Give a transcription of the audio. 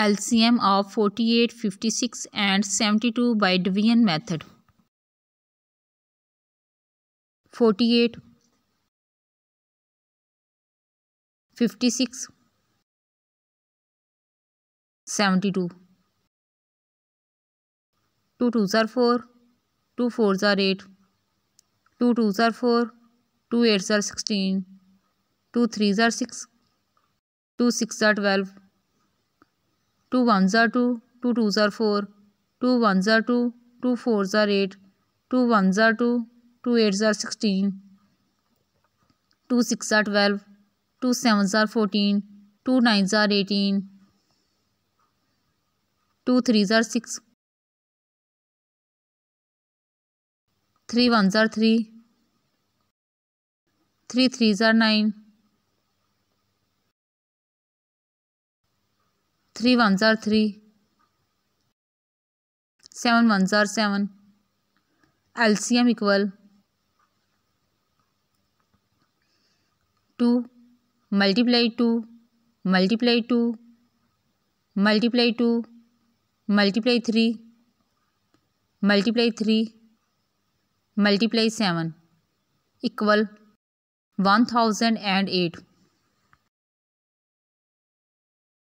LCM of forty eight fifty six and seventy two by division method forty eight fifty six seventy two two two ज़ार four two four ज़ार eight two two ज़ार four two eight ज़ार sixteen two three ज़ार six two six ज़ार twelve two one ज़ार two two two ज़ार four two one ज़ार two two four ज़ार एट टू वन ज़ार टू टू एट ज़ार सिक्सटीन टू सिक्स ज़ार ट्वेल्व टू सेवन ज़ार फोटीन टू नाइन ज़ार एटीन टू थ्री ज़ार सिक्स थ्री वन ज़ार थ्री थ्री थ्री ज़ार नाइन थ्री वन ज़ार थ्री सेवन वन ज़ार seven LCM equal two multiply two multiply two multiply two multiply three multiply three multiply seven equal one thousand and eight